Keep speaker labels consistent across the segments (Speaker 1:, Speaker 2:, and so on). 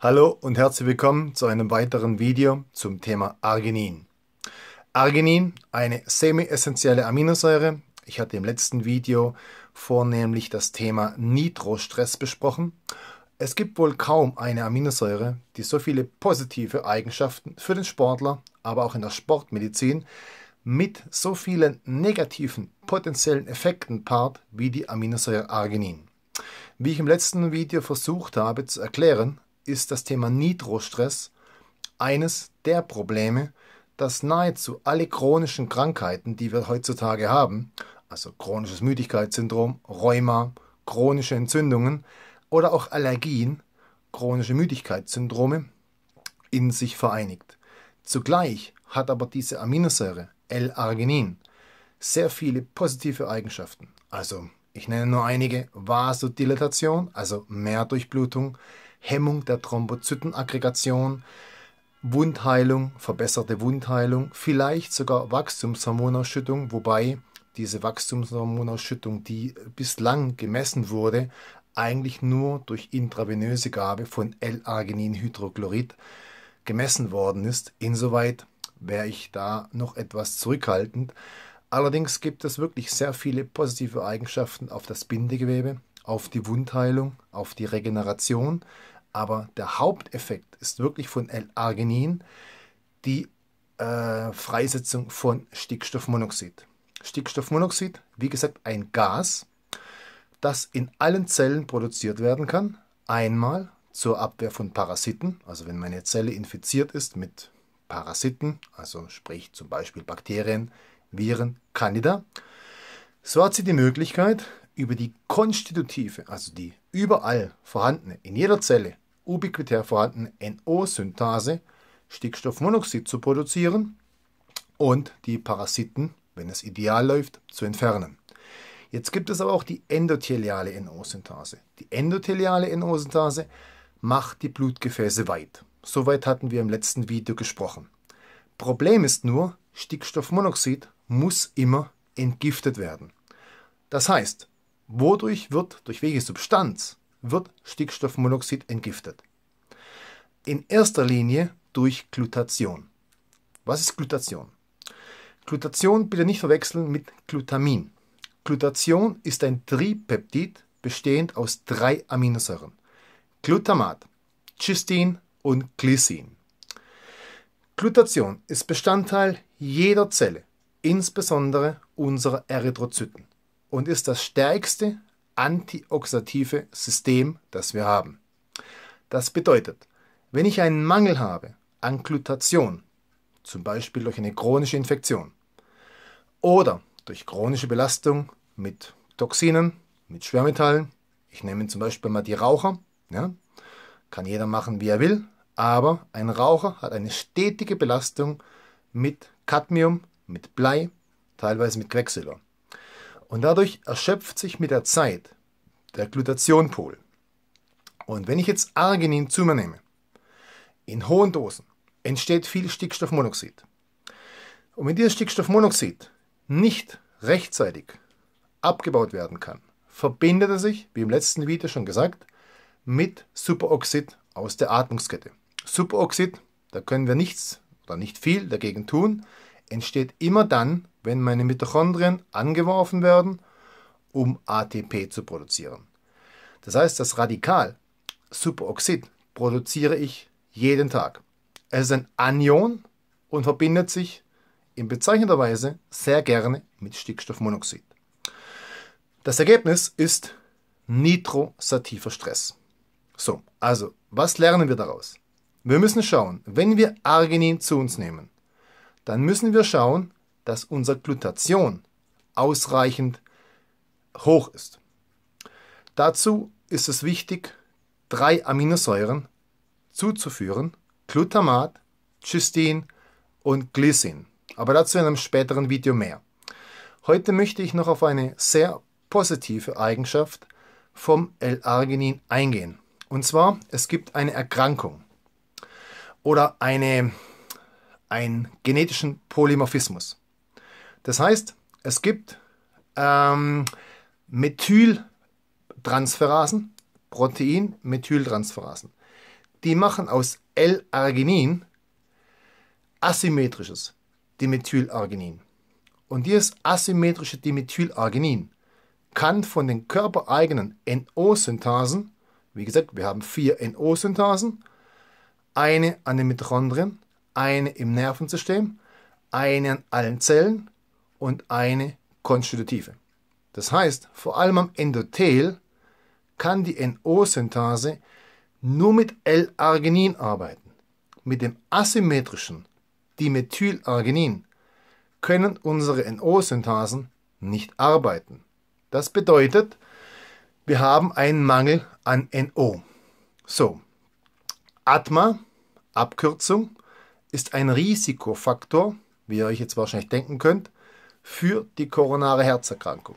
Speaker 1: Hallo und herzlich willkommen zu einem weiteren Video zum Thema Arginin. Arginin, eine semi-essentielle Aminosäure. Ich hatte im letzten Video vornehmlich das Thema Nitrostress besprochen. Es gibt wohl kaum eine Aminosäure, die so viele positive Eigenschaften für den Sportler, aber auch in der Sportmedizin mit so vielen negativen potenziellen Effekten paart wie die Aminosäure Arginin. Wie ich im letzten Video versucht habe zu erklären, ist das Thema Nitrostress eines der Probleme, das nahezu alle chronischen Krankheiten, die wir heutzutage haben, also chronisches Müdigkeitssyndrom, Rheuma, chronische Entzündungen oder auch Allergien, chronische Müdigkeitssyndrome, in sich vereinigt. Zugleich hat aber diese Aminosäure L-Arginin sehr viele positive Eigenschaften. Also, ich nenne nur einige: Vasodilatation, also mehr Durchblutung, Hemmung der Thrombozytenaggregation, Wundheilung, verbesserte Wundheilung, vielleicht sogar Wachstumshormonausschüttung, wobei diese Wachstumshormonausschüttung, die bislang gemessen wurde, eigentlich nur durch intravenöse Gabe von l arginin hydrochlorid gemessen worden ist. Insoweit wäre ich da noch etwas zurückhaltend. Allerdings gibt es wirklich sehr viele positive Eigenschaften auf das Bindegewebe auf die Wundheilung, auf die Regeneration. Aber der Haupteffekt ist wirklich von L-Arginin die äh, Freisetzung von Stickstoffmonoxid. Stickstoffmonoxid, wie gesagt, ein Gas, das in allen Zellen produziert werden kann. Einmal zur Abwehr von Parasiten, also wenn meine Zelle infiziert ist mit Parasiten, also sprich zum Beispiel Bakterien, Viren, Candida. So hat sie die Möglichkeit, über die konstitutive, also die überall vorhandene, in jeder Zelle ubiquitär vorhandene NO-Synthase Stickstoffmonoxid zu produzieren und die Parasiten, wenn es ideal läuft, zu entfernen. Jetzt gibt es aber auch die endotheliale NO-Synthase. Die endotheliale NO-Synthase macht die Blutgefäße weit. Soweit hatten wir im letzten Video gesprochen. Problem ist nur, Stickstoffmonoxid muss immer entgiftet werden. Das heißt, Wodurch wird, durch welche Substanz wird Stickstoffmonoxid entgiftet? In erster Linie durch Glutation. Was ist Glutation? Glutation bitte nicht verwechseln mit Glutamin. Glutation ist ein Tripeptid bestehend aus drei Aminosäuren: Glutamat, Cystin und Glycin. Glutation ist Bestandteil jeder Zelle, insbesondere unserer Erythrozyten und ist das stärkste antioxidative System, das wir haben. Das bedeutet, wenn ich einen Mangel habe an Glutation, zum Beispiel durch eine chronische Infektion oder durch chronische Belastung mit Toxinen, mit Schwermetallen, ich nehme zum Beispiel mal die Raucher, ja, kann jeder machen, wie er will, aber ein Raucher hat eine stetige Belastung mit Cadmium, mit Blei, teilweise mit Quecksilber. Und dadurch erschöpft sich mit der Zeit der Glutationpol. Und wenn ich jetzt Arginin zu mir nehme, in hohen Dosen, entsteht viel Stickstoffmonoxid. Und wenn dieses Stickstoffmonoxid nicht rechtzeitig abgebaut werden kann, verbindet er sich, wie im letzten Video schon gesagt, mit Superoxid aus der Atmungskette. Superoxid, da können wir nichts oder nicht viel dagegen tun, entsteht immer dann, wenn meine Mitochondrien angeworfen werden, um ATP zu produzieren. Das heißt, das Radikal Superoxid produziere ich jeden Tag. Es ist ein Anion und verbindet sich in bezeichnender Weise sehr gerne mit Stickstoffmonoxid. Das Ergebnis ist nitrosativer Stress. So, also, was lernen wir daraus? Wir müssen schauen, wenn wir Arginin zu uns nehmen, dann müssen wir schauen, dass unsere Glutation ausreichend hoch ist. Dazu ist es wichtig, drei Aminosäuren zuzuführen, Glutamat, Cystin und Glycin. Aber dazu in einem späteren Video mehr. Heute möchte ich noch auf eine sehr positive Eigenschaft vom L-Arginin eingehen. Und zwar, es gibt eine Erkrankung oder eine, einen genetischen Polymorphismus. Das heißt, es gibt ähm, Methyltransferasen, Protein-Methyltransferasen. Die machen aus L-Arginin asymmetrisches Dimethylarginin. Und dieses asymmetrische Dimethylarginin kann von den körpereigenen no synthasen wie gesagt, wir haben vier no synthasen eine an den Mitochondrien, eine im Nervensystem, eine an allen Zellen und eine Konstitutive. Das heißt, vor allem am Endothel kann die NO-Synthase nur mit L-Arginin arbeiten. Mit dem asymmetrischen Dimethylarginin können unsere NO-Synthasen nicht arbeiten. Das bedeutet, wir haben einen Mangel an NO. So, ATMA, Abkürzung, ist ein Risikofaktor, wie ihr euch jetzt wahrscheinlich denken könnt, für die koronare Herzerkrankung,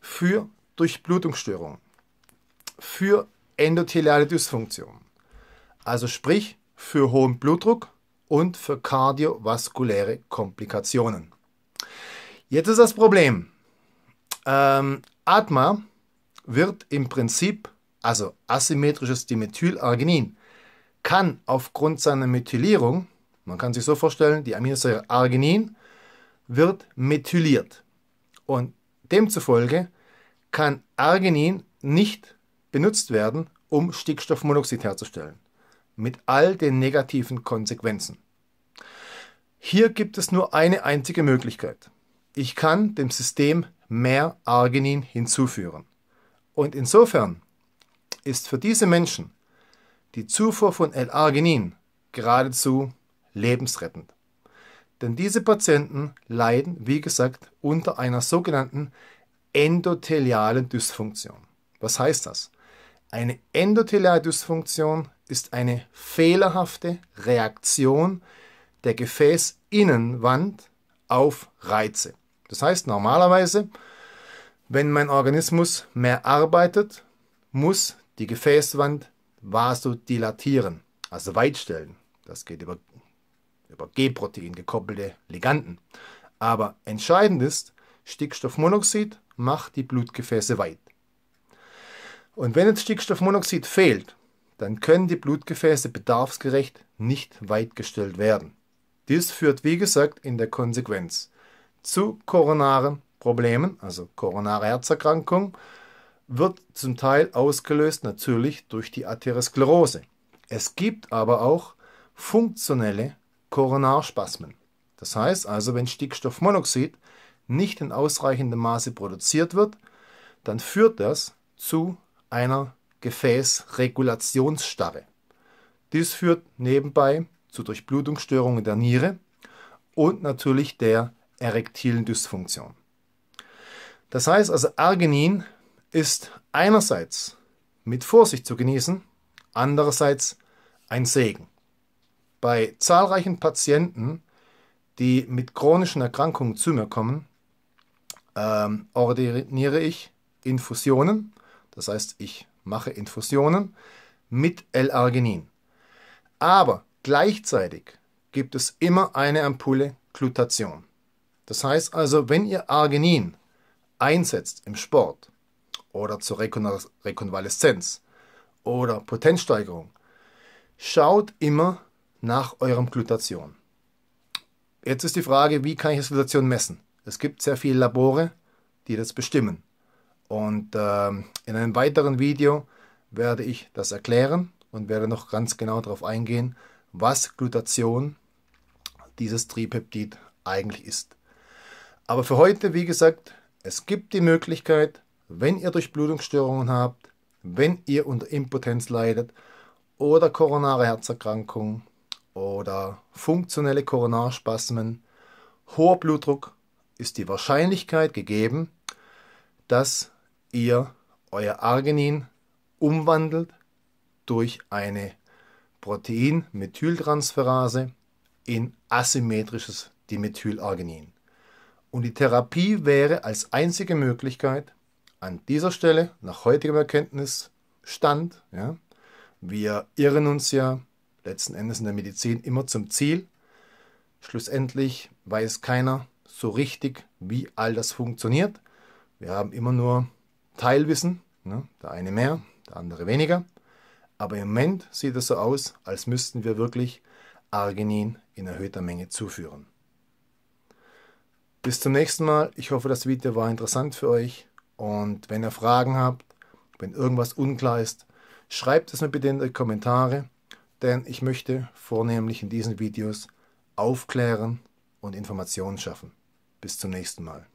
Speaker 1: für Durchblutungsstörungen, für endotheliale Dysfunktion, also sprich für hohen Blutdruck und für kardiovaskuläre Komplikationen. Jetzt ist das Problem. Ähm, Atma wird im Prinzip, also asymmetrisches Dimethylarginin, kann aufgrund seiner Methylierung, man kann sich so vorstellen, die Aminosäure Arginin wird methyliert. Und demzufolge kann Arginin nicht benutzt werden, um Stickstoffmonoxid herzustellen. Mit all den negativen Konsequenzen. Hier gibt es nur eine einzige Möglichkeit. Ich kann dem System mehr Arginin hinzuführen. Und insofern ist für diese Menschen die Zufuhr von L-Arginin geradezu lebensrettend. Denn diese Patienten leiden, wie gesagt, unter einer sogenannten endothelialen Dysfunktion. Was heißt das? Eine endotheliale Dysfunktion ist eine fehlerhafte Reaktion der Gefäßinnenwand auf Reize. Das heißt, normalerweise, wenn mein Organismus mehr arbeitet, muss die Gefäßwand vasodilatieren, also weitstellen. Das geht über über G-Protein gekoppelte Liganden. Aber entscheidend ist, Stickstoffmonoxid macht die Blutgefäße weit. Und wenn jetzt Stickstoffmonoxid fehlt, dann können die Blutgefäße bedarfsgerecht nicht weitgestellt werden. Dies führt, wie gesagt, in der Konsequenz zu koronaren Problemen, also koronare Herzerkrankung, wird zum Teil ausgelöst natürlich durch die Atherosklerose. Es gibt aber auch funktionelle Koronarspasmen. Das heißt also, wenn Stickstoffmonoxid nicht in ausreichendem Maße produziert wird, dann führt das zu einer Gefäßregulationsstarre. Dies führt nebenbei zu Durchblutungsstörungen der Niere und natürlich der erektilen Dysfunktion. Das heißt also, Arginin ist einerseits mit Vorsicht zu genießen, andererseits ein Segen. Bei zahlreichen Patienten, die mit chronischen Erkrankungen zu mir kommen, ähm, ordiniere ich Infusionen, das heißt, ich mache Infusionen mit L-Arginin. Aber gleichzeitig gibt es immer eine Ampulle Glutation. Das heißt also, wenn ihr Arginin einsetzt im Sport oder zur Rekonvaleszenz oder Potenzsteigerung, schaut immer, nach eurem Glutation. Jetzt ist die Frage, wie kann ich das Glutation messen? Es gibt sehr viele Labore, die das bestimmen. Und ähm, in einem weiteren Video werde ich das erklären und werde noch ganz genau darauf eingehen, was Glutation, dieses Tripeptid, eigentlich ist. Aber für heute, wie gesagt, es gibt die Möglichkeit, wenn ihr Durchblutungsstörungen habt, wenn ihr unter Impotenz leidet oder koronare Herzerkrankungen, oder funktionelle Koronarspasmen, hoher Blutdruck ist die Wahrscheinlichkeit gegeben, dass ihr euer Arginin umwandelt durch eine Protein-Methyltransferase in asymmetrisches Dimethylarginin. Und die Therapie wäre als einzige Möglichkeit an dieser Stelle, nach heutigem Erkenntnisstand, ja, wir irren uns ja letzten Endes in der Medizin immer zum Ziel. Schlussendlich weiß keiner so richtig, wie all das funktioniert. Wir haben immer nur Teilwissen, ne? der eine mehr, der andere weniger. Aber im Moment sieht es so aus, als müssten wir wirklich Arginin in erhöhter Menge zuführen. Bis zum nächsten Mal. Ich hoffe, das Video war interessant für euch. Und wenn ihr Fragen habt, wenn irgendwas unklar ist, schreibt es mir bitte in die Kommentare denn ich möchte vornehmlich in diesen Videos aufklären und Informationen schaffen. Bis zum nächsten Mal.